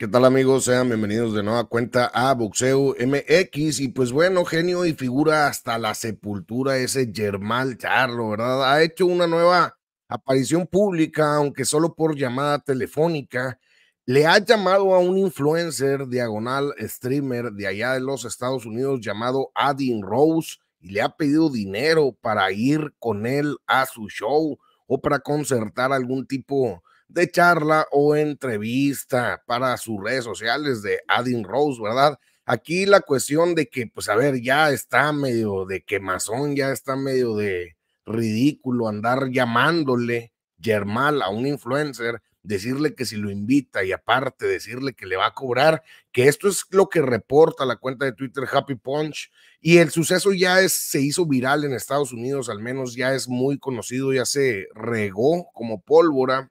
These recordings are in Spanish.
¿Qué tal amigos? Sean bienvenidos de nueva cuenta a Boxeo MX. Y pues bueno, genio y figura hasta la sepultura ese Germán Charlo, ¿verdad? Ha hecho una nueva aparición pública, aunque solo por llamada telefónica. Le ha llamado a un influencer diagonal streamer de allá de los Estados Unidos llamado Adin Rose y le ha pedido dinero para ir con él a su show o para concertar algún tipo de charla o entrevista para sus redes sociales de Adin Rose, ¿verdad? Aquí la cuestión de que, pues a ver, ya está medio de quemazón, ya está medio de ridículo andar llamándole Germán a un influencer, decirle que si lo invita y aparte decirle que le va a cobrar, que esto es lo que reporta la cuenta de Twitter Happy Punch y el suceso ya es, se hizo viral en Estados Unidos, al menos ya es muy conocido, ya se regó como pólvora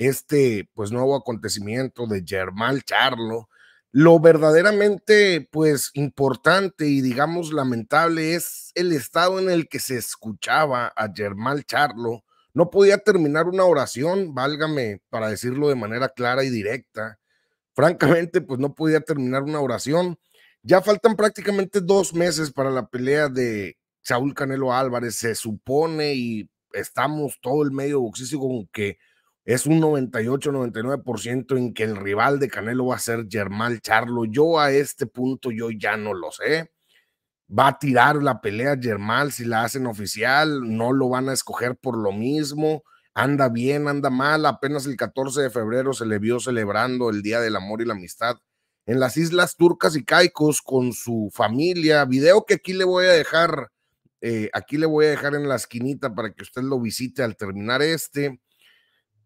este pues nuevo acontecimiento de Germán Charlo. Lo verdaderamente pues importante y digamos lamentable es el estado en el que se escuchaba a Germán Charlo. No podía terminar una oración, válgame para decirlo de manera clara y directa. Francamente, pues no podía terminar una oración. Ya faltan prácticamente dos meses para la pelea de Saúl Canelo Álvarez, se supone, y estamos todo el medio boxístico con que es un 98-99% en que el rival de Canelo va a ser Germán Charlo. Yo a este punto yo ya no lo sé. Va a tirar la pelea Germán si la hacen oficial, no lo van a escoger por lo mismo. Anda bien, anda mal. Apenas el 14 de febrero se le vio celebrando el Día del Amor y la Amistad en las Islas Turcas y Caicos con su familia. Video que aquí le voy a dejar, eh, aquí le voy a dejar en la esquinita para que usted lo visite al terminar este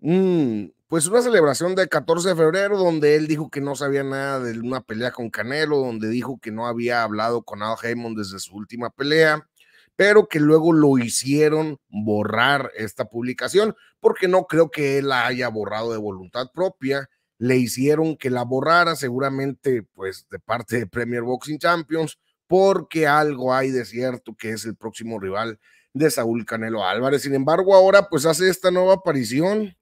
Mm, pues una celebración del 14 de febrero donde él dijo que no sabía nada de una pelea con Canelo, donde dijo que no había hablado con Al Heyman desde su última pelea, pero que luego lo hicieron borrar esta publicación, porque no creo que él la haya borrado de voluntad propia, le hicieron que la borrara seguramente pues de parte de Premier Boxing Champions, porque algo hay de cierto que es el próximo rival de Saúl Canelo Álvarez. Sin embargo, ahora pues hace esta nueva aparición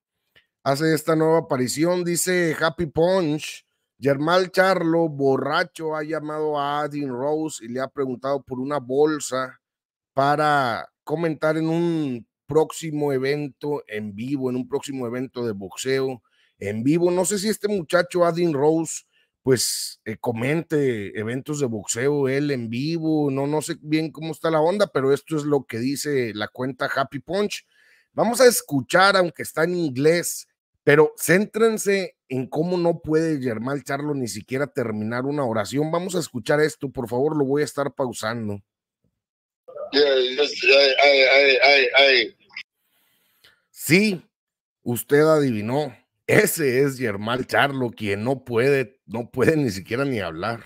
hace esta nueva aparición. Dice Happy Punch. Germán Charlo, borracho, ha llamado a Adin Rose y le ha preguntado por una bolsa para comentar en un próximo evento en vivo, en un próximo evento de boxeo en vivo. No sé si este muchacho Adin Rose pues eh, comente eventos de boxeo él en vivo, no, no sé bien cómo está la onda, pero esto es lo que dice la cuenta Happy Punch. Vamos a escuchar, aunque está en inglés, pero céntrense en cómo no puede Germán Charlo ni siquiera terminar una oración. Vamos a escuchar esto, por favor, lo voy a estar pausando. Sí, usted adivinó. Ese es Germán Charlo, quien no puede, no puede ni siquiera ni hablar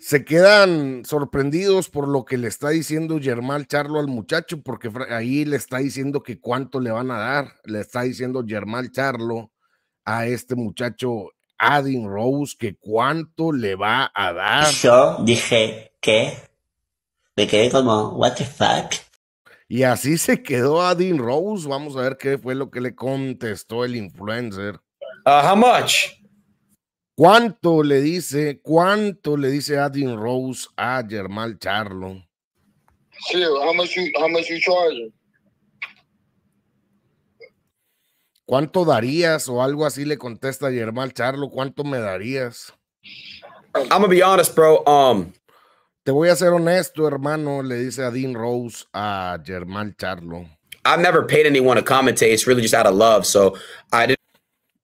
se quedan sorprendidos por lo que le está diciendo Germán Charlo al muchacho, porque ahí le está diciendo que cuánto le van a dar, le está diciendo Germán Charlo a este muchacho Adin Rose que cuánto le va a dar. Yo dije que me quedé como, what the fuck. Y así se quedó Adin Rose. Vamos a ver qué fue lo que le contestó el influencer. Uh, how much? ¿Cuánto le dice, cuánto le dice Adin Rose a Germán Charlo? Sí, how much ¿Cuánto darías o algo así le contesta Germán Charlo? ¿Cuánto me darías? I'm gonna be honest, bro. Um, te voy a ser honesto, hermano, le dice Adin Rose a Germán Charlo. I've never paid anyone to commentate. It's really just out of love. So I didn't.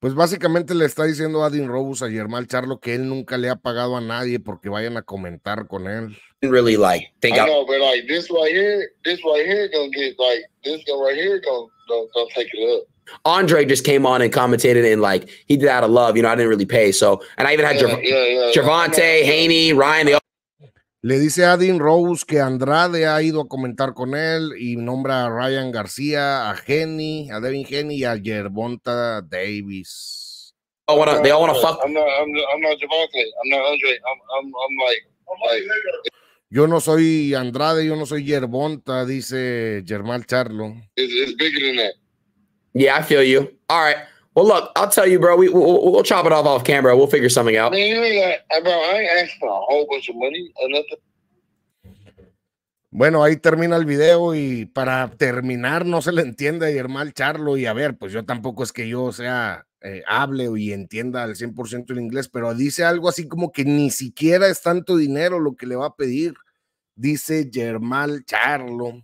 pues básicamente le está diciendo a Dean Robus a Germán Charlo que él nunca le ha pagado a nadie porque vayan a comentar con él. Really like, think I, I know, but like this right here, this right here gonna get like this guy right here gonna, gonna, gonna take it up. Andre just came on and commentated and like he did out of love, you know. I didn't really pay, so and I even had yeah, Jav- yeah, yeah, Javante, Haney, Ryan. They all Le dice Adin Rose que Andrade ha ido a comentar con él y nombra a Ryan García, a Henny, a Devin Henny y a Yerbonta Davis. I wanna, they all wanna fuck. I'm not, I'm, not Javante. I'm not Andre. I'm, I'm, I'm like, I'm like. Yo no soy Andrade, yo no soy Yerbonta, dice Germán Charlo. It's, bigger than that. Yeah, I feel you. All right. I'll tell you, bro. We chop it off off camera. We'll figure something out. Bueno, ahí termina el video y para terminar no se le entiende a Germán Charlo y a ver, pues yo tampoco es que yo sea, eh, hable y entienda al 100% el inglés, pero dice algo así como que ni siquiera es tanto dinero lo que le va a pedir, dice Germán Charlo.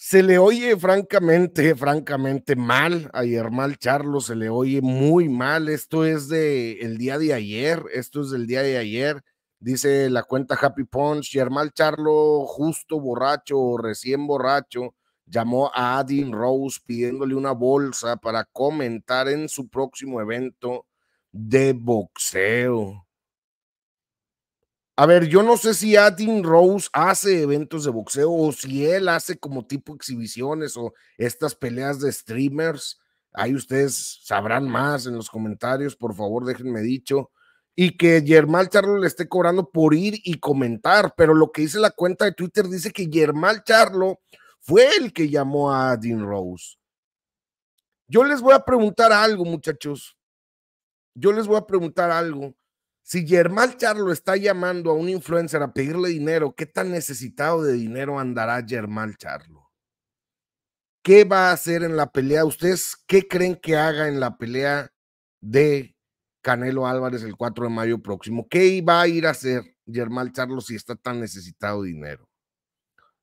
Se le oye francamente, francamente mal a Germán Charlo, se le oye muy mal. Esto es de el día de ayer, esto es del día de ayer. Dice la cuenta Happy Punch, Germán Charlo, justo borracho, recién borracho, llamó a Adin Rose pidiéndole una bolsa para comentar en su próximo evento de boxeo. A ver, yo no sé si Adin Rose hace eventos de boxeo o si él hace como tipo exhibiciones o estas peleas de streamers. Ahí ustedes sabrán más en los comentarios, por favor, déjenme dicho. Y que Germán Charlo le esté cobrando por ir y comentar, pero lo que dice la cuenta de Twitter dice que Germán Charlo fue el que llamó a Adin Rose. Yo les voy a preguntar algo, muchachos. Yo les voy a preguntar algo. Si Germán Charlo está llamando a un influencer a pedirle dinero, ¿qué tan necesitado de dinero andará Germán Charlo? ¿Qué va a hacer en la pelea? ¿Ustedes qué creen que haga en la pelea de Canelo Álvarez el 4 de mayo próximo? ¿Qué va a ir a hacer Germán Charlo si está tan necesitado de dinero?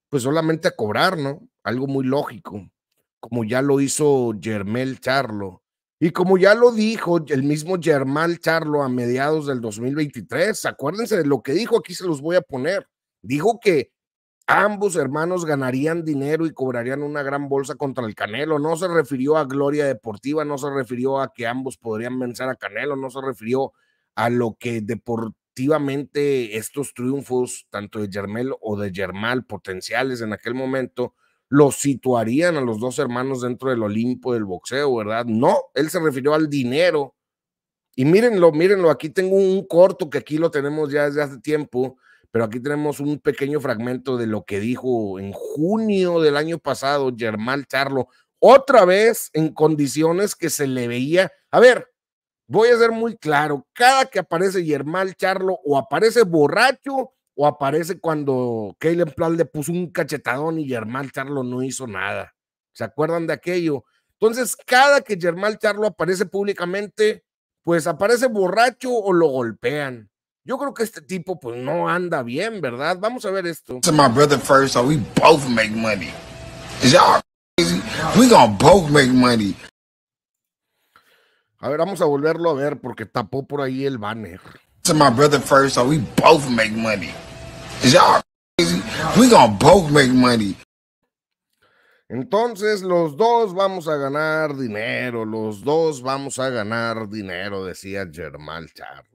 Pues solamente a cobrar, ¿no? Algo muy lógico, como ya lo hizo Germán Charlo y como ya lo dijo el mismo Germán Charlo a mediados del 2023, acuérdense de lo que dijo, aquí se los voy a poner. Dijo que ambos hermanos ganarían dinero y cobrarían una gran bolsa contra el Canelo. No se refirió a Gloria Deportiva, no se refirió a que ambos podrían vencer a Canelo, no se refirió a lo que deportivamente estos triunfos, tanto de Germán o de Germán potenciales en aquel momento, lo situarían a los dos hermanos dentro del Olimpo del boxeo, ¿verdad? No, él se refirió al dinero. Y mírenlo, mírenlo, aquí tengo un corto que aquí lo tenemos ya desde hace tiempo, pero aquí tenemos un pequeño fragmento de lo que dijo en junio del año pasado Germán Charlo, otra vez en condiciones que se le veía. A ver, voy a ser muy claro, cada que aparece Germán Charlo o aparece borracho o aparece cuando Calen Plan le puso un cachetadón y Germán Charlo no hizo nada. ¿Se acuerdan de aquello? Entonces, cada que Germán Charlo aparece públicamente, pues aparece borracho o lo golpean. Yo creo que este tipo pues no anda bien, ¿verdad? Vamos a ver esto. we both make money. Is crazy? We gonna both make money. A ver, vamos a volverlo a ver porque tapó por ahí el banner. To my brother first, so we both make money. Entonces los dos vamos a ganar dinero, los dos vamos a ganar dinero, decía Germán Char.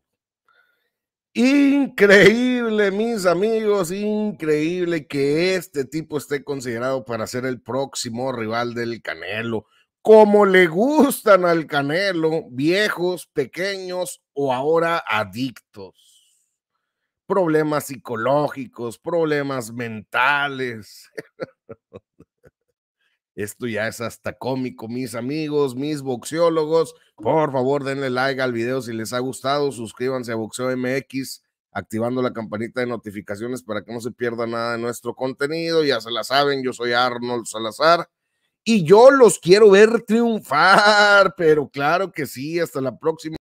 Increíble, mis amigos, increíble que este tipo esté considerado para ser el próximo rival del Canelo, como le gustan al Canelo, viejos, pequeños o ahora adictos problemas psicológicos, problemas mentales. Esto ya es hasta cómico, mis amigos, mis boxeólogos. Por favor, denle like al video si les ha gustado. Suscríbanse a Boxeo MX, activando la campanita de notificaciones para que no se pierda nada de nuestro contenido. Ya se la saben, yo soy Arnold Salazar y yo los quiero ver triunfar, pero claro que sí, hasta la próxima.